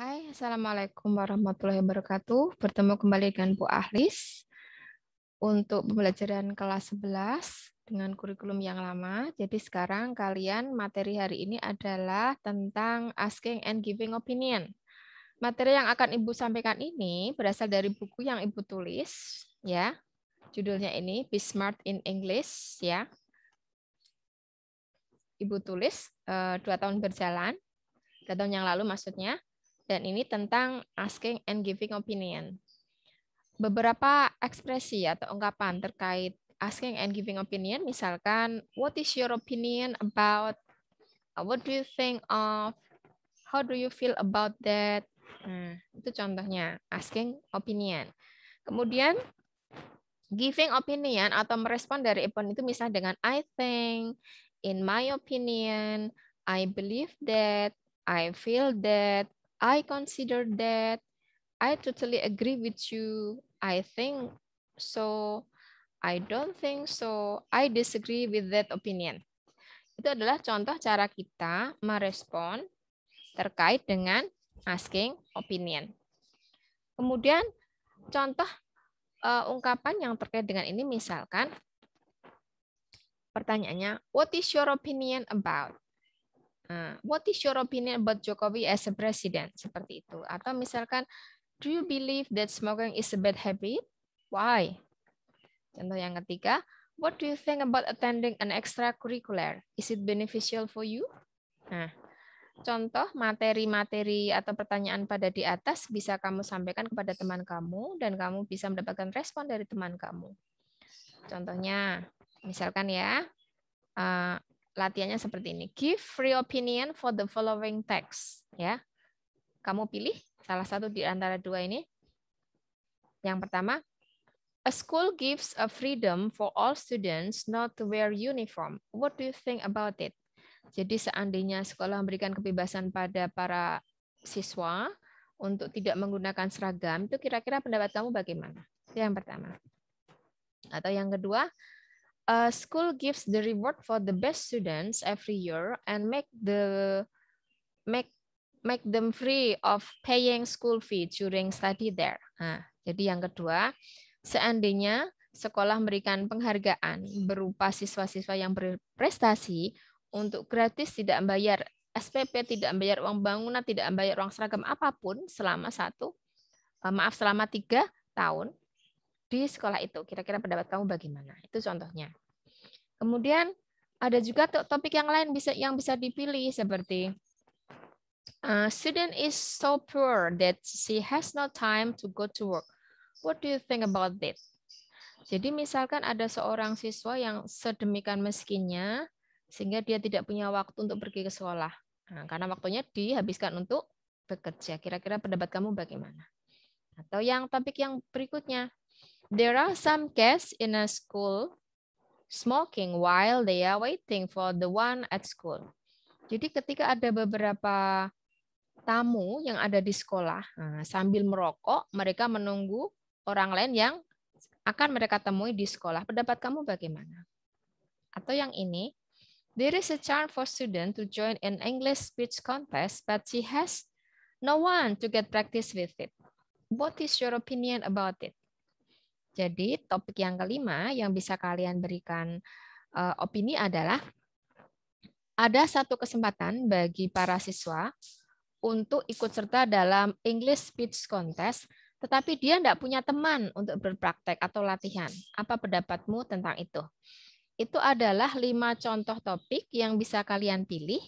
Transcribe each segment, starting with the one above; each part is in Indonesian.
Hai, Assalamualaikum warahmatullahi wabarakatuh. Bertemu kembali dengan Bu Ahlis untuk pembelajaran kelas 11 dengan kurikulum yang lama. Jadi sekarang kalian materi hari ini adalah tentang asking and giving opinion. Materi yang akan Ibu sampaikan ini berasal dari buku yang Ibu tulis ya. Judulnya ini Be Smart in English ya. Ibu tulis eh, dua tahun berjalan, dua tahun yang lalu maksudnya dan ini tentang asking and giving opinion. Beberapa ekspresi atau ungkapan terkait asking and giving opinion, misalkan, what is your opinion about, uh, what do you think of, how do you feel about that, nah, itu contohnya, asking opinion. Kemudian, giving opinion atau merespon dari opinion itu misalnya dengan I think, in my opinion, I believe that, I feel that, I consider that. I totally agree with you. I think so. I don't think so. I disagree with that opinion. Itu adalah contoh cara kita merespon terkait dengan asking opinion. Kemudian contoh uh, ungkapan yang terkait dengan ini misalkan pertanyaannya what is your opinion about? Hmm. What is your opinion about Jokowi as a president? Seperti itu. Atau misalkan, do you believe that smoking is a bad habit? Why? Contoh yang ketiga, what do you think about attending an extracurricular? Is it beneficial for you? Nah, contoh materi-materi atau pertanyaan pada di atas bisa kamu sampaikan kepada teman kamu dan kamu bisa mendapatkan respon dari teman kamu. Contohnya, misalkan ya, uh, latihannya seperti ini. Give free opinion for the following text. Ya, kamu pilih salah satu di antara dua ini. Yang pertama, a school gives a freedom for all students not to wear uniform. What do you think about it? Jadi seandainya sekolah memberikan kebebasan pada para siswa untuk tidak menggunakan seragam, itu kira-kira pendapat kamu bagaimana? Itu yang pertama. Atau yang kedua, Uh, school gives the reward for the best students every year and make the make make them free of paying school fee during study there. Nah, jadi yang kedua, seandainya sekolah memberikan penghargaan berupa siswa-siswa yang berprestasi untuk gratis tidak membayar SPP, tidak membayar uang bangunan, tidak membayar uang seragam apapun selama satu, uh, maaf selama tiga tahun, di sekolah itu. Kira-kira pendapat kamu bagaimana? Itu contohnya. Kemudian ada juga topik yang lain bisa yang bisa dipilih seperti uh, student is so poor that she has no time to go to work. What do you think about that? Jadi misalkan ada seorang siswa yang sedemikian miskinnya sehingga dia tidak punya waktu untuk pergi ke sekolah. Nah, karena waktunya dihabiskan untuk bekerja. Kira-kira pendapat kamu bagaimana? Atau yang topik yang berikutnya, There are some guests in a school smoking while they are waiting for the one at school. Jadi ketika ada beberapa tamu yang ada di sekolah nah, sambil merokok, mereka menunggu orang lain yang akan mereka temui di sekolah. Pendapat kamu bagaimana? Atau yang ini, there is a chance for student to join an English speech contest, but she has no one to get practice with it. What is your opinion about it? Jadi topik yang kelima yang bisa kalian berikan uh, opini adalah ada satu kesempatan bagi para siswa untuk ikut serta dalam English Speech Contest, tetapi dia tidak punya teman untuk berpraktek atau latihan. Apa pendapatmu tentang itu? Itu adalah lima contoh topik yang bisa kalian pilih.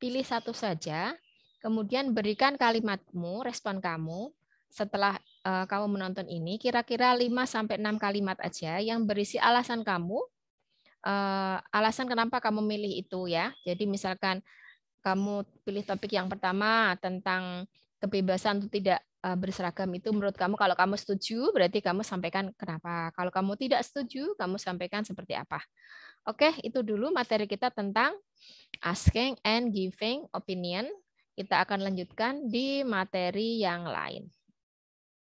Pilih satu saja, kemudian berikan kalimatmu, respon kamu. Setelah uh, kamu menonton ini, kira-kira 5 sampai 6 kalimat aja yang berisi alasan kamu uh, alasan kenapa kamu milih itu ya. Jadi misalkan kamu pilih topik yang pertama tentang kebebasan untuk tidak eh, berseragam itu menurut kamu kalau kamu setuju berarti kamu sampaikan kenapa. Kalau kamu tidak setuju, kamu sampaikan seperti apa. Oke, itu dulu materi kita tentang asking and giving opinion. Kita akan lanjutkan di materi yang lain.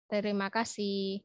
Terima kasih.